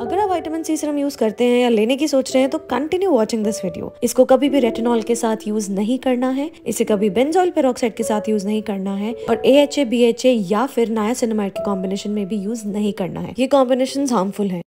अगर आप vitamin C serum use करते हैं या लेने की सोच रहे हैं तो कंटिन्यू वॉचिंग दिस वीडियो इसको कभी भी रेटिनॉल के साथ यूज नहीं करना है इसे कभी बेंजोल पेरोक्साइड के साथ यूज नहीं करना है और A H A B H A या फिर नाया सिनेमाइट के कॉम्बिनेशन में भी यूज नहीं करना है ये कॉम्बिनेशन हार्मफुल है